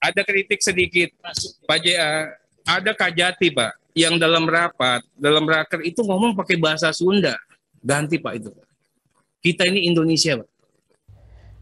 ada kritik sedikit Pak JA eh, ada Kajati Pak yang dalam rapat dalam raker itu ngomong pakai bahasa Sunda ganti Pak itu kita ini Indonesia Pak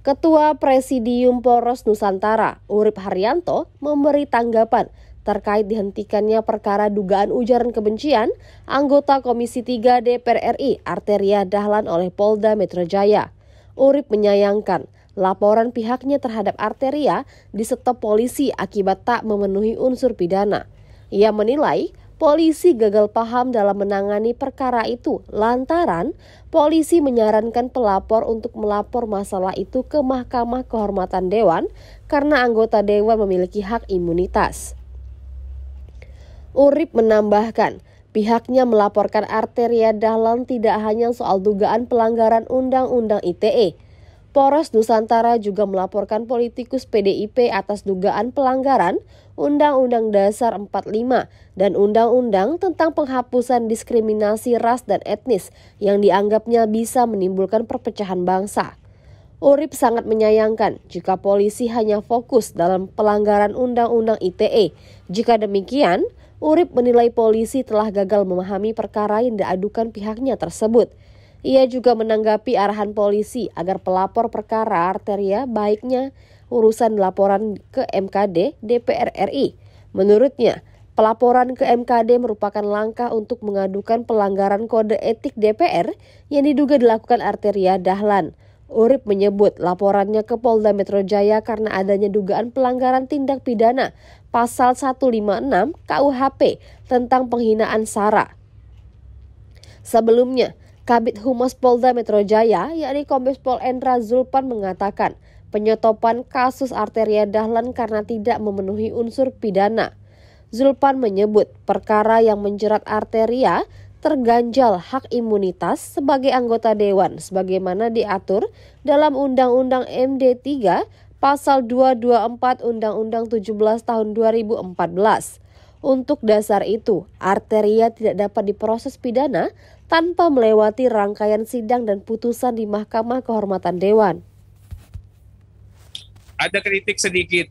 Ketua Presidium Poros Nusantara Urip Haryanto memberi tanggapan terkait dihentikannya perkara dugaan ujaran kebencian anggota Komisi 3 DPR RI Arteria Dahlan oleh Polda Metro Jaya. Urip menyayangkan Laporan pihaknya terhadap Arteria disetop polisi akibat tak memenuhi unsur pidana. Ia menilai polisi gagal paham dalam menangani perkara itu lantaran polisi menyarankan pelapor untuk melapor masalah itu ke Mahkamah Kehormatan Dewan karena anggota dewan memiliki hak imunitas. Urip menambahkan, pihaknya melaporkan Arteria Dahlan tidak hanya soal dugaan pelanggaran Undang-Undang ITE, Poros Nusantara juga melaporkan politikus PDIP atas dugaan pelanggaran Undang-Undang Dasar 45 dan Undang-Undang tentang penghapusan diskriminasi ras dan etnis yang dianggapnya bisa menimbulkan perpecahan bangsa. Urip sangat menyayangkan jika polisi hanya fokus dalam pelanggaran Undang-Undang ITE. Jika demikian, Urip menilai polisi telah gagal memahami perkara yang diadukan pihaknya tersebut. Ia juga menanggapi arahan polisi agar pelapor perkara arteria baiknya urusan laporan ke MKD DPR RI. Menurutnya, Pelaporan ke MKD merupakan langkah untuk mengadukan pelanggaran kode etik DPR yang diduga dilakukan Arteria Dahlan. Urip menyebut laporannya ke Polda Metro Jaya karena adanya dugaan pelanggaran tindak pidana pasal 156 KUHP tentang penghinaan SARA. Sebelumnya, Kabit Humas Polda Metro Jaya, yakni Kombes Pol Endra Zulpan mengatakan, penyotopan kasus arteria Dahlan karena tidak memenuhi unsur pidana. Zulpan menyebut perkara yang menjerat arteria terganjal hak imunitas sebagai anggota dewan sebagaimana diatur dalam Undang-Undang MD3 Pasal 224 Undang-Undang 17 Tahun 2014. Untuk dasar itu, arteria tidak dapat diproses pidana tanpa melewati rangkaian sidang dan putusan di Mahkamah Kehormatan Dewan. Ada kritik sedikit,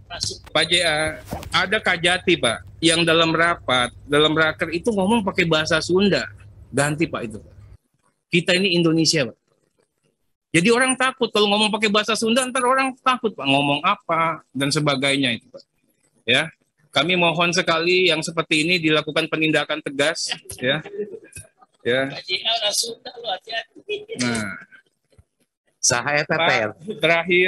Pak JA. Ada Kajati, Pak, yang dalam rapat, dalam raker itu ngomong pakai bahasa Sunda. Ganti, Pak, itu. Kita ini Indonesia, Pak. Jadi orang takut kalau ngomong pakai bahasa Sunda, ntar orang takut, Pak, ngomong apa, dan sebagainya itu, Pak. Ya, kami mohon sekali yang seperti ini dilakukan penindakan tegas ya Ya. Nah, sahaya teter. Terakhir